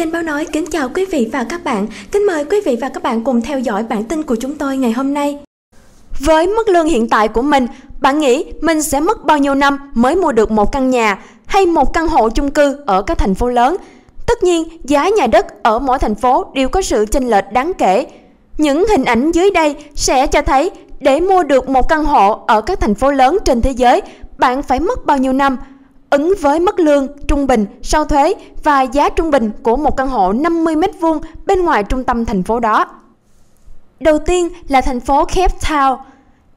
Kênh Báo Nói kính chào quý vị và các bạn. Kính mời quý vị và các bạn cùng theo dõi bản tin của chúng tôi ngày hôm nay. Với mức lương hiện tại của mình, bạn nghĩ mình sẽ mất bao nhiêu năm mới mua được một căn nhà hay một căn hộ chung cư ở các thành phố lớn? Tất nhiên, giá nhà đất ở mỗi thành phố đều có sự chênh lệch đáng kể. Những hình ảnh dưới đây sẽ cho thấy để mua được một căn hộ ở các thành phố lớn trên thế giới, bạn phải mất bao nhiêu năm – ứng với mức lương trung bình sau thuế và giá trung bình của một căn hộ 50 m2 bên ngoài trung tâm thành phố đó. Đầu tiên là thành phố Cape Town,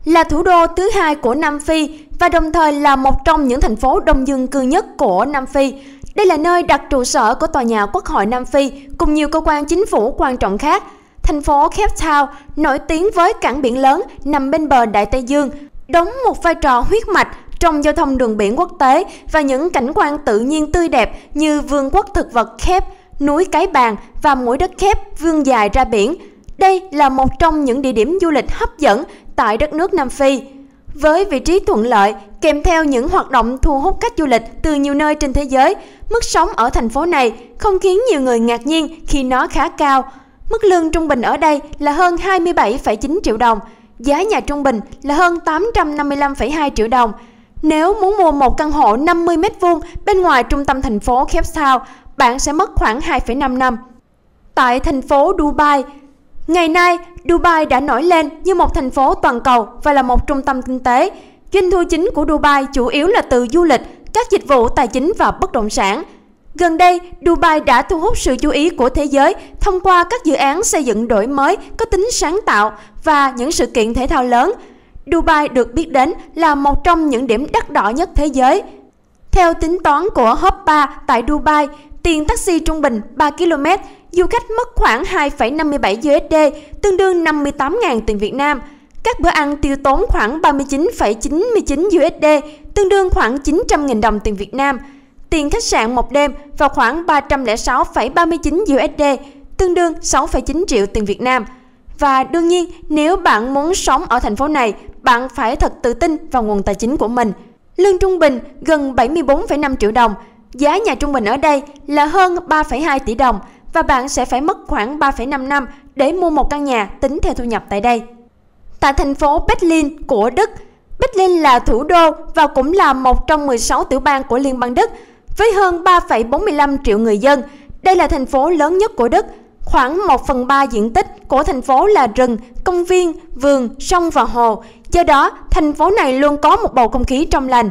là thủ đô thứ hai của Nam Phi và đồng thời là một trong những thành phố đông dân cư nhất của Nam Phi. Đây là nơi đặt trụ sở của tòa nhà Quốc hội Nam Phi cùng nhiều cơ quan chính phủ quan trọng khác. Thành phố Cape Town nổi tiếng với cảng biển lớn nằm bên bờ Đại Tây Dương, đóng một vai trò huyết mạch trong giao thông đường biển quốc tế và những cảnh quan tự nhiên tươi đẹp như vương quốc thực vật khép, núi Cái Bàn và mũi đất khép vươn dài ra biển. Đây là một trong những địa điểm du lịch hấp dẫn tại đất nước Nam Phi. Với vị trí thuận lợi, kèm theo những hoạt động thu hút khách du lịch từ nhiều nơi trên thế giới, mức sống ở thành phố này không khiến nhiều người ngạc nhiên khi nó khá cao. Mức lương trung bình ở đây là hơn 27,9 triệu đồng, giá nhà trung bình là hơn 855,2 triệu đồng, nếu muốn mua một căn hộ 50 m2 bên ngoài trung tâm thành phố Cape Town, bạn sẽ mất khoảng 2,5 năm. Tại thành phố Dubai, ngày nay Dubai đã nổi lên như một thành phố toàn cầu và là một trung tâm kinh tế. Doanh thu chính của Dubai chủ yếu là từ du lịch, các dịch vụ tài chính và bất động sản. Gần đây, Dubai đã thu hút sự chú ý của thế giới thông qua các dự án xây dựng đổi mới có tính sáng tạo và những sự kiện thể thao lớn – Dubai được biết đến là một trong những điểm đắt đỏ nhất thế giới. Theo tính toán của Hoppa tại Dubai, tiền taxi trung bình 3 km, du khách mất khoảng 2,57 USD, tương đương 58.000 tiền Việt Nam. Các bữa ăn tiêu tốn khoảng 39,99 USD, tương đương khoảng 900.000 đồng tiền Việt Nam. Tiền khách sạn một đêm vào khoảng 306,39 USD, tương đương 6,9 triệu tiền Việt Nam. Và đương nhiên, nếu bạn muốn sống ở thành phố này, bạn phải thật tự tin vào nguồn tài chính của mình. Lương trung bình gần 74,5 triệu đồng, giá nhà trung bình ở đây là hơn 3,2 tỷ đồng và bạn sẽ phải mất khoảng 3,5 năm để mua một căn nhà tính theo thu nhập tại đây. Tại thành phố Berlin của Đức, Berlin là thủ đô và cũng là một trong 16 tiểu bang của Liên bang Đức với hơn 3,45 triệu người dân. Đây là thành phố lớn nhất của Đức Khoảng 1 phần 3 diện tích của thành phố là rừng, công viên, vườn, sông và hồ. Do đó, thành phố này luôn có một bầu không khí trong lành.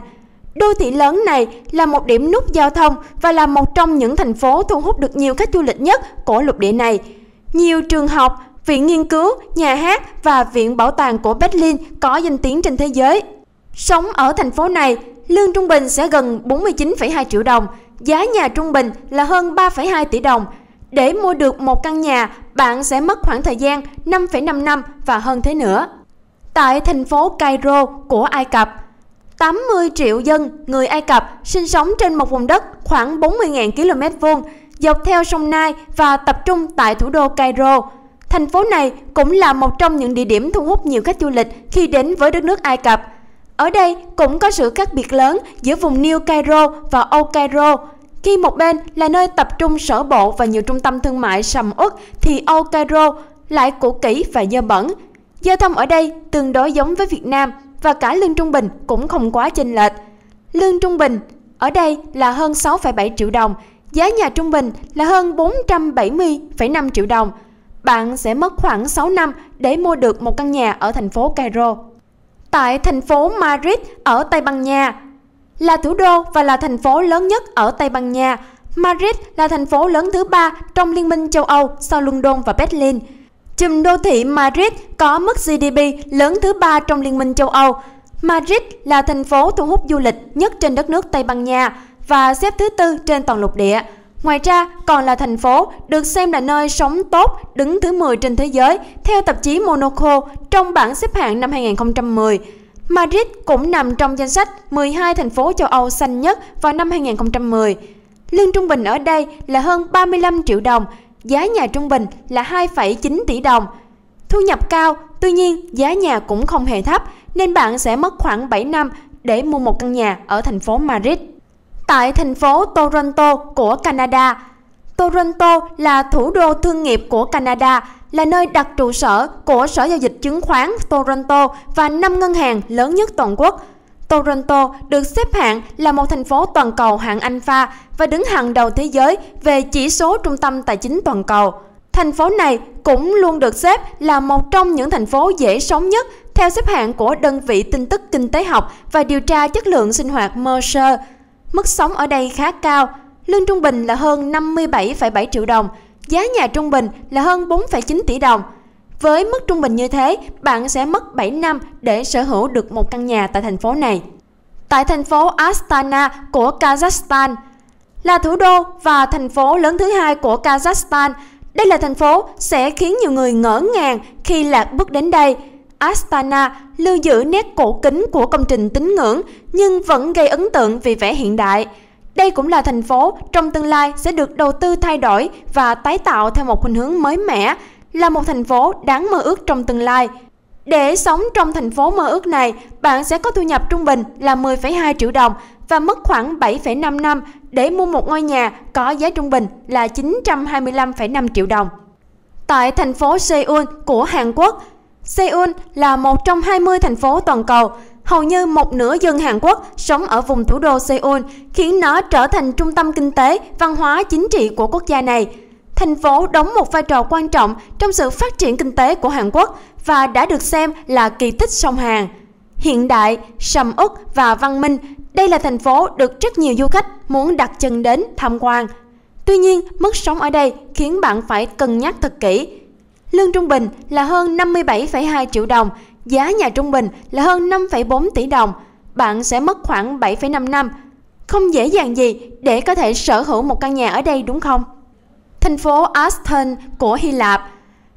Đô thị lớn này là một điểm nút giao thông và là một trong những thành phố thu hút được nhiều khách du lịch nhất của lục địa này. Nhiều trường học, viện nghiên cứu, nhà hát và viện bảo tàng của Berlin có danh tiếng trên thế giới. Sống ở thành phố này, lương trung bình sẽ gần 49,2 triệu đồng, giá nhà trung bình là hơn 3,2 tỷ đồng – để mua được một căn nhà, bạn sẽ mất khoảng thời gian 5,5 năm và hơn thế nữa. Tại thành phố Cairo của Ai Cập, 80 triệu dân người Ai Cập sinh sống trên một vùng đất khoảng 40.000 km vuông dọc theo sông Nile và tập trung tại thủ đô Cairo. Thành phố này cũng là một trong những địa điểm thu hút nhiều khách du lịch khi đến với đất nước Ai Cập. Ở đây cũng có sự khác biệt lớn giữa vùng New Cairo và Old Cairo. Khi một bên là nơi tập trung sở bộ và nhiều trung tâm thương mại sầm uất thì Âu Cairo lại cũ kỹ và dơ bẩn. Giao thông ở đây tương đối giống với Việt Nam và cả lương trung bình cũng không quá chênh lệch. Lương trung bình ở đây là hơn 6,7 triệu đồng, giá nhà trung bình là hơn 470,5 triệu đồng. Bạn sẽ mất khoảng 6 năm để mua được một căn nhà ở thành phố Cairo. Tại thành phố Madrid ở Tây Ban Nha, là thủ đô và là thành phố lớn nhất ở Tây Ban Nha. Madrid là thành phố lớn thứ ba trong Liên minh châu Âu sau London và Berlin. Chùm đô thị Madrid có mức GDP lớn thứ ba trong Liên minh châu Âu. Madrid là thành phố thu hút du lịch nhất trên đất nước Tây Ban Nha và xếp thứ tư trên toàn lục địa. Ngoài ra, còn là thành phố được xem là nơi sống tốt đứng thứ 10 trên thế giới theo tạp chí Monaco trong bảng xếp hạng năm 2010. Madrid cũng nằm trong danh sách 12 thành phố châu Âu xanh nhất vào năm 2010. Lương trung bình ở đây là hơn 35 triệu đồng, giá nhà trung bình là 2,9 tỷ đồng. Thu nhập cao, tuy nhiên giá nhà cũng không hề thấp nên bạn sẽ mất khoảng 7 năm để mua một căn nhà ở thành phố Madrid. Tại thành phố Toronto của Canada, Toronto là thủ đô thương nghiệp của Canada là nơi đặt trụ sở của Sở Giao dịch Chứng khoán Toronto và 5 ngân hàng lớn nhất toàn quốc. Toronto được xếp hạng là một thành phố toàn cầu hạng alpha và đứng hàng đầu thế giới về chỉ số trung tâm tài chính toàn cầu. Thành phố này cũng luôn được xếp là một trong những thành phố dễ sống nhất theo xếp hạng của đơn vị tin tức kinh tế học và điều tra chất lượng sinh hoạt Mercer. Mức sống ở đây khá cao, lương trung bình là hơn 57,7 triệu đồng, Giá nhà trung bình là hơn 4,9 tỷ đồng. Với mức trung bình như thế, bạn sẽ mất 7 năm để sở hữu được một căn nhà tại thành phố này. Tại thành phố Astana của Kazakhstan, là thủ đô và thành phố lớn thứ hai của Kazakhstan, đây là thành phố sẽ khiến nhiều người ngỡ ngàng khi lạc bước đến đây. Astana lưu giữ nét cổ kính của công trình tín ngưỡng nhưng vẫn gây ấn tượng vì vẻ hiện đại. Đây cũng là thành phố trong tương lai sẽ được đầu tư thay đổi và tái tạo theo một khuynh hướng mới mẻ, là một thành phố đáng mơ ước trong tương lai. Để sống trong thành phố mơ ước này, bạn sẽ có thu nhập trung bình là 10,2 triệu đồng và mất khoảng 7,5 năm để mua một ngôi nhà có giá trung bình là 925,5 triệu đồng. Tại thành phố Seoul của Hàn Quốc, Seoul là một trong 20 thành phố toàn cầu hầu như một nửa dân Hàn Quốc sống ở vùng thủ đô Seoul, khiến nó trở thành trung tâm kinh tế, văn hóa, chính trị của quốc gia này. Thành phố đóng một vai trò quan trọng trong sự phát triển kinh tế của Hàn Quốc và đã được xem là kỳ tích sông Hàn. Hiện đại, sầm uất và văn minh, đây là thành phố được rất nhiều du khách muốn đặt chân đến tham quan. Tuy nhiên, mức sống ở đây khiến bạn phải cân nhắc thật kỹ. Lương trung bình là hơn 57,2 triệu đồng, Giá nhà trung bình là hơn 5,4 tỷ đồng, bạn sẽ mất khoảng 7,5 năm. Không dễ dàng gì để có thể sở hữu một căn nhà ở đây đúng không? Thành phố Aston của Hy Lạp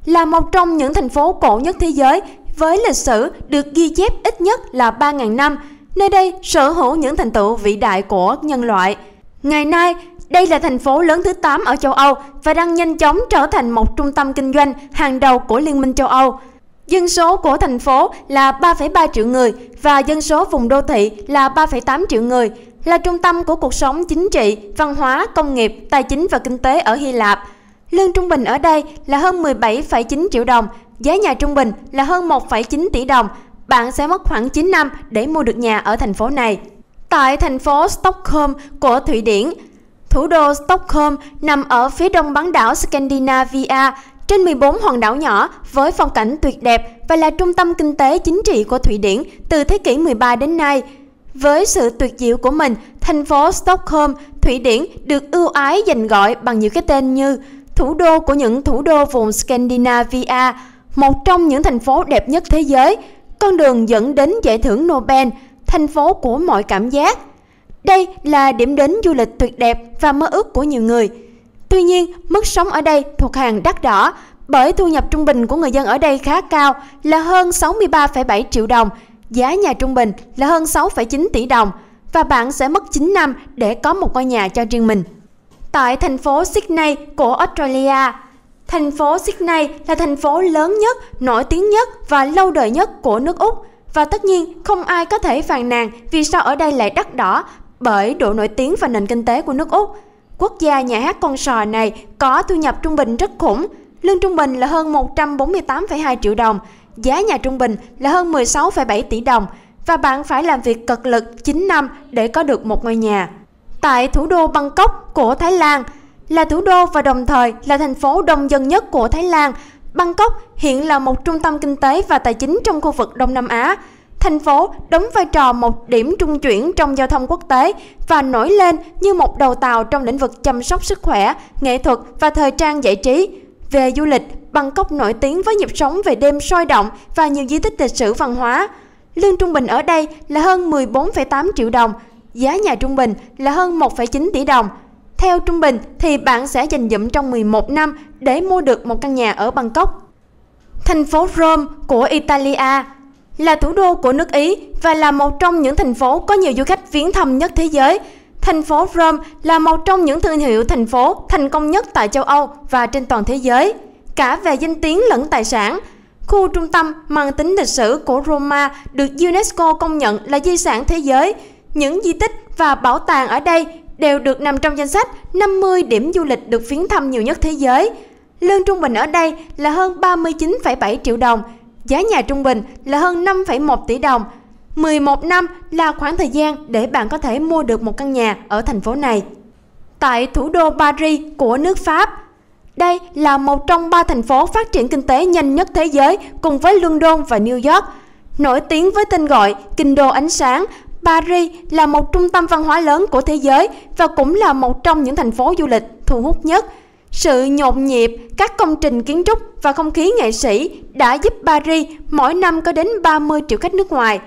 là một trong những thành phố cổ nhất thế giới với lịch sử được ghi chép ít nhất là 3.000 năm. Nơi đây sở hữu những thành tựu vĩ đại của nhân loại. Ngày nay, đây là thành phố lớn thứ 8 ở châu Âu và đang nhanh chóng trở thành một trung tâm kinh doanh hàng đầu của Liên minh châu Âu. Dân số của thành phố là 3,3 triệu người và dân số vùng đô thị là 3,8 triệu người, là trung tâm của cuộc sống chính trị, văn hóa, công nghiệp, tài chính và kinh tế ở Hy Lạp. Lương trung bình ở đây là hơn 17,9 triệu đồng, giá nhà trung bình là hơn 1,9 tỷ đồng. Bạn sẽ mất khoảng 9 năm để mua được nhà ở thành phố này. Tại thành phố Stockholm của Thụy Điển, thủ đô Stockholm nằm ở phía đông bán đảo Scandinavia trên 14 hòn đảo nhỏ với phong cảnh tuyệt đẹp và là trung tâm kinh tế chính trị của Thụy Điển từ thế kỷ 13 đến nay, với sự tuyệt diệu của mình, thành phố Stockholm, Thụy Điển được ưu ái dành gọi bằng những cái tên như thủ đô của những thủ đô vùng Scandinavia, một trong những thành phố đẹp nhất thế giới, con đường dẫn đến giải thưởng Nobel, thành phố của mọi cảm giác. Đây là điểm đến du lịch tuyệt đẹp và mơ ước của nhiều người. Tuy nhiên, mức sống ở đây thuộc hàng đắt đỏ bởi thu nhập trung bình của người dân ở đây khá cao là hơn 63,7 triệu đồng, giá nhà trung bình là hơn 6,9 tỷ đồng và bạn sẽ mất 9 năm để có một ngôi nhà cho riêng mình. Tại thành phố Sydney của Australia, thành phố Sydney là thành phố lớn nhất, nổi tiếng nhất và lâu đời nhất của nước Úc và tất nhiên không ai có thể phàn nàn vì sao ở đây lại đắt đỏ bởi độ nổi tiếng và nền kinh tế của nước Úc. Quốc gia nhà hát con sò này có thu nhập trung bình rất khủng, lương trung bình là hơn 148,2 triệu đồng, giá nhà trung bình là hơn 16,7 tỷ đồng và bạn phải làm việc cật lực 9 năm để có được một ngôi nhà. Tại thủ đô Bangkok của Thái Lan, là thủ đô và đồng thời là thành phố đông dân nhất của Thái Lan, Bangkok hiện là một trung tâm kinh tế và tài chính trong khu vực Đông Nam Á – thành phố đóng vai trò một điểm trung chuyển trong giao thông quốc tế và nổi lên như một đầu tàu trong lĩnh vực chăm sóc sức khỏe, nghệ thuật và thời trang giải trí. Về du lịch, Bangkok nổi tiếng với nhịp sống về đêm sôi động và nhiều di tích lịch sử văn hóa. Lương trung bình ở đây là hơn 14,8 triệu đồng, giá nhà trung bình là hơn 1,9 tỷ đồng. Theo trung bình thì bạn sẽ dành dụm trong 11 năm để mua được một căn nhà ở Bangkok. Thành phố Rome của Italia là thủ đô của nước Ý và là một trong những thành phố có nhiều du khách viếng thăm nhất thế giới. Thành phố Rome là một trong những thương hiệu thành phố thành công nhất tại châu Âu và trên toàn thế giới, cả về danh tiếng lẫn tài sản. Khu trung tâm mang tính lịch sử của Roma được UNESCO công nhận là di sản thế giới. Những di tích và bảo tàng ở đây đều được nằm trong danh sách 50 điểm du lịch được viếng thăm nhiều nhất thế giới. Lương trung bình ở đây là hơn 39,7 triệu đồng, giá nhà trung bình là hơn 5,1 tỷ đồng. 11 năm là khoảng thời gian để bạn có thể mua được một căn nhà ở thành phố này. Tại thủ đô Paris của nước Pháp, đây là một trong ba thành phố phát triển kinh tế nhanh nhất thế giới cùng với London và New York. Nổi tiếng với tên gọi Kinh đô ánh sáng, Paris là một trung tâm văn hóa lớn của thế giới và cũng là một trong những thành phố du lịch thu hút nhất – sự nhộn nhịp, các công trình kiến trúc và không khí nghệ sĩ đã giúp Paris mỗi năm có đến 30 triệu khách nước ngoài.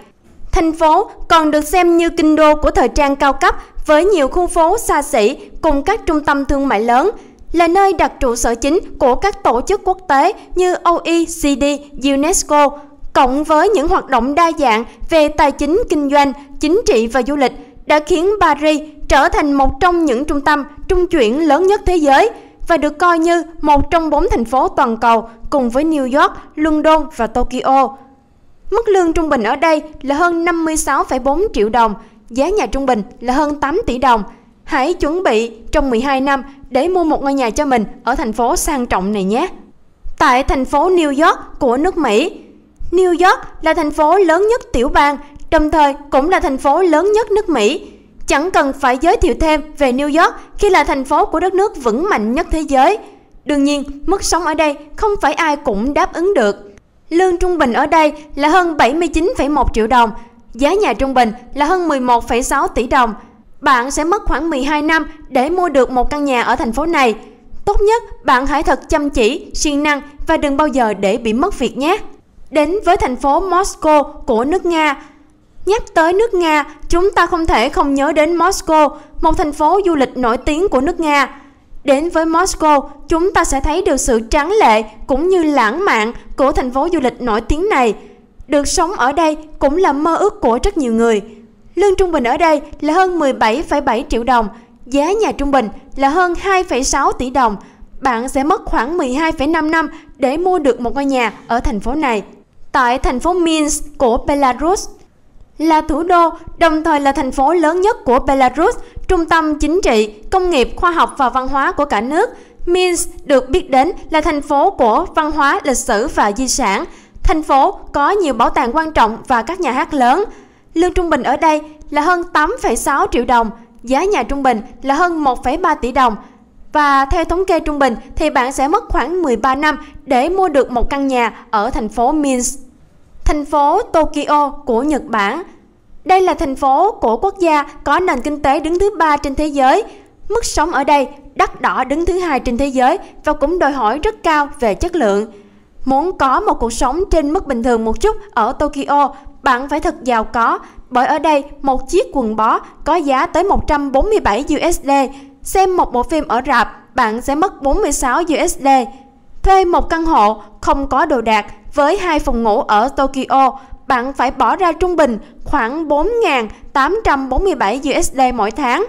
Thành phố còn được xem như kinh đô của thời trang cao cấp với nhiều khu phố xa xỉ cùng các trung tâm thương mại lớn, là nơi đặt trụ sở chính của các tổ chức quốc tế như OECD, UNESCO, cộng với những hoạt động đa dạng về tài chính, kinh doanh, chính trị và du lịch đã khiến Paris trở thành một trong những trung tâm trung chuyển lớn nhất thế giới – và được coi như một trong bốn thành phố toàn cầu cùng với New York, London và Tokyo. Mức lương trung bình ở đây là hơn 56,4 triệu đồng, giá nhà trung bình là hơn 8 tỷ đồng. Hãy chuẩn bị trong 12 năm để mua một ngôi nhà cho mình ở thành phố sang trọng này nhé. Tại thành phố New York của nước Mỹ, New York là thành phố lớn nhất tiểu bang, đồng thời cũng là thành phố lớn nhất nước Mỹ Chẳng cần phải giới thiệu thêm về New York khi là thành phố của đất nước vững mạnh nhất thế giới. Đương nhiên, mức sống ở đây không phải ai cũng đáp ứng được. Lương trung bình ở đây là hơn 79,1 triệu đồng, giá nhà trung bình là hơn 11,6 tỷ đồng. Bạn sẽ mất khoảng 12 năm để mua được một căn nhà ở thành phố này. Tốt nhất bạn hãy thật chăm chỉ, siêng năng và đừng bao giờ để bị mất việc nhé. Đến với thành phố Moscow của nước Nga, Nhắc tới nước Nga, chúng ta không thể không nhớ đến Moscow, một thành phố du lịch nổi tiếng của nước Nga. Đến với Moscow, chúng ta sẽ thấy được sự trắng lệ cũng như lãng mạn của thành phố du lịch nổi tiếng này. Được sống ở đây cũng là mơ ước của rất nhiều người. Lương trung bình ở đây là hơn 17,7 triệu đồng, giá nhà trung bình là hơn 2,6 tỷ đồng. Bạn sẽ mất khoảng 12,5 năm để mua được một ngôi nhà ở thành phố này. Tại thành phố Minsk của Belarus, là thủ đô, đồng thời là thành phố lớn nhất của Belarus, trung tâm chính trị, công nghiệp, khoa học và văn hóa của cả nước. Minsk được biết đến là thành phố của văn hóa, lịch sử và di sản. Thành phố có nhiều bảo tàng quan trọng và các nhà hát lớn. Lương trung bình ở đây là hơn 8,6 triệu đồng, giá nhà trung bình là hơn 1,3 tỷ đồng. Và theo thống kê trung bình thì bạn sẽ mất khoảng 13 năm để mua được một căn nhà ở thành phố Minsk thành phố Tokyo của Nhật Bản. Đây là thành phố của quốc gia có nền kinh tế đứng thứ ba trên thế giới. Mức sống ở đây đắt đỏ đứng thứ hai trên thế giới và cũng đòi hỏi rất cao về chất lượng. Muốn có một cuộc sống trên mức bình thường một chút ở Tokyo, bạn phải thật giàu có, bởi ở đây một chiếc quần bó có giá tới 147 USD. Xem một bộ phim ở rạp, bạn sẽ mất 46 USD. Thuê một căn hộ không có đồ đạc với hai phòng ngủ ở Tokyo, bạn phải bỏ ra trung bình khoảng 4.847 USD mỗi tháng.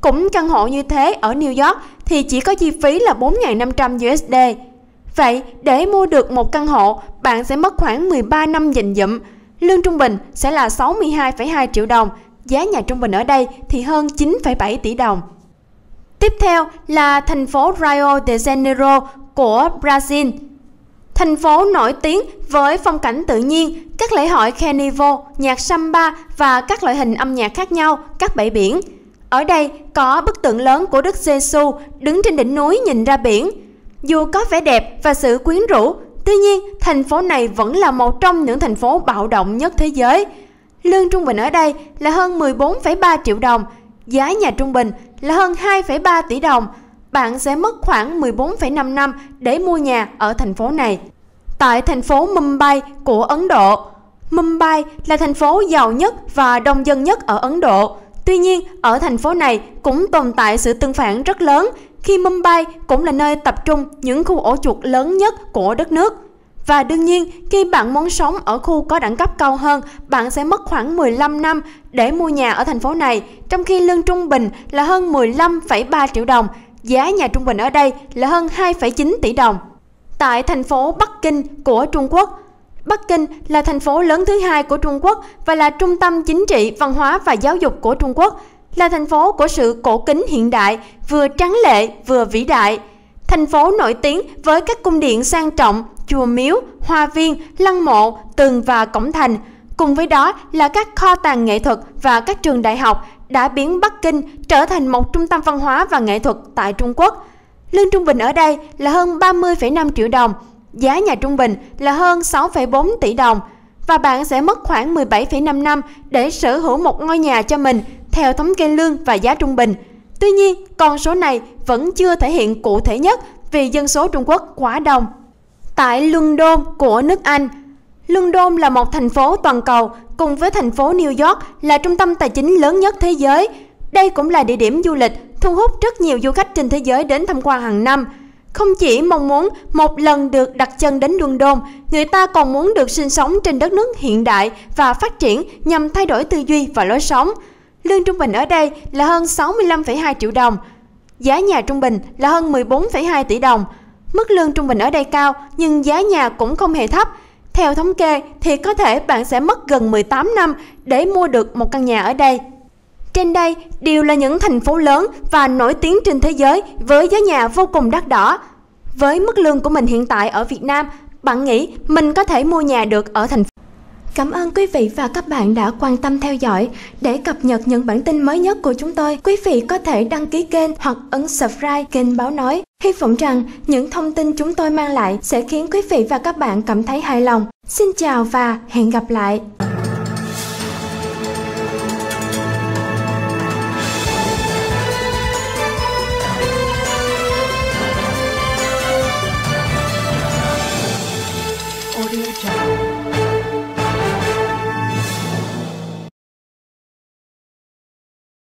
Cũng căn hộ như thế ở New York thì chỉ có chi phí là 4.500 USD. Vậy, để mua được một căn hộ, bạn sẽ mất khoảng 13 năm dành dụm. Lương trung bình sẽ là 62,2 triệu đồng, giá nhà trung bình ở đây thì hơn 9,7 tỷ đồng. Tiếp theo là thành phố Rio de Janeiro của Brazil. Thành phố nổi tiếng với phong cảnh tự nhiên, các lễ hội carnival, nhạc samba và các loại hình âm nhạc khác nhau, các bãi biển. Ở đây có bức tượng lớn của Đức Giêsu đứng trên đỉnh núi nhìn ra biển. Dù có vẻ đẹp và sự quyến rũ, tuy nhiên thành phố này vẫn là một trong những thành phố bạo động nhất thế giới. Lương trung bình ở đây là hơn 14,3 triệu đồng, giá nhà trung bình là hơn 2,3 tỷ đồng – bạn sẽ mất khoảng 14,5 năm để mua nhà ở thành phố này. Tại thành phố Mumbai của Ấn Độ, Mumbai là thành phố giàu nhất và đông dân nhất ở Ấn Độ. Tuy nhiên, ở thành phố này cũng tồn tại sự tương phản rất lớn khi Mumbai cũng là nơi tập trung những khu ổ chuột lớn nhất của đất nước. Và đương nhiên, khi bạn muốn sống ở khu có đẳng cấp cao hơn, bạn sẽ mất khoảng 15 năm để mua nhà ở thành phố này, trong khi lương trung bình là hơn 15,3 triệu đồng, giá nhà trung bình ở đây là hơn 2,9 tỷ đồng. Tại thành phố Bắc Kinh của Trung Quốc, Bắc Kinh là thành phố lớn thứ hai của Trung Quốc và là trung tâm chính trị, văn hóa và giáo dục của Trung Quốc, là thành phố của sự cổ kính hiện đại, vừa tráng lệ vừa vĩ đại. Thành phố nổi tiếng với các cung điện sang trọng, chùa miếu, hoa viên, lăng mộ, tường và cổng thành. Cùng với đó là các kho tàng nghệ thuật và các trường đại học đã biến Bắc Kinh trở thành một trung tâm văn hóa và nghệ thuật tại Trung Quốc. Lương trung bình ở đây là hơn 30,5 triệu đồng, giá nhà trung bình là hơn 6,4 tỷ đồng và bạn sẽ mất khoảng 17,5 năm để sở hữu một ngôi nhà cho mình theo thống kê lương và giá trung bình. Tuy nhiên, con số này vẫn chưa thể hiện cụ thể nhất vì dân số Trung Quốc quá đông. Tại London của nước Anh, London là một thành phố toàn cầu, cùng với thành phố New York là trung tâm tài chính lớn nhất thế giới. Đây cũng là địa điểm du lịch thu hút rất nhiều du khách trên thế giới đến tham quan hàng năm. Không chỉ mong muốn một lần được đặt chân đến London, người ta còn muốn được sinh sống trên đất nước hiện đại và phát triển nhằm thay đổi tư duy và lối sống. Lương trung bình ở đây là hơn 65,2 triệu đồng. Giá nhà trung bình là hơn 14,2 tỷ đồng. Mức lương trung bình ở đây cao nhưng giá nhà cũng không hề thấp – theo thống kê thì có thể bạn sẽ mất gần 18 năm để mua được một căn nhà ở đây. Trên đây đều là những thành phố lớn và nổi tiếng trên thế giới với giá nhà vô cùng đắt đỏ. Với mức lương của mình hiện tại ở Việt Nam, bạn nghĩ mình có thể mua nhà được ở thành phố? Cảm ơn quý vị và các bạn đã quan tâm theo dõi. Để cập nhật những bản tin mới nhất của chúng tôi, quý vị có thể đăng ký kênh hoặc ấn subscribe kênh Báo Nói. Hy vọng rằng những thông tin chúng tôi mang lại sẽ khiến quý vị và các bạn cảm thấy hài lòng. Xin chào và hẹn gặp lại!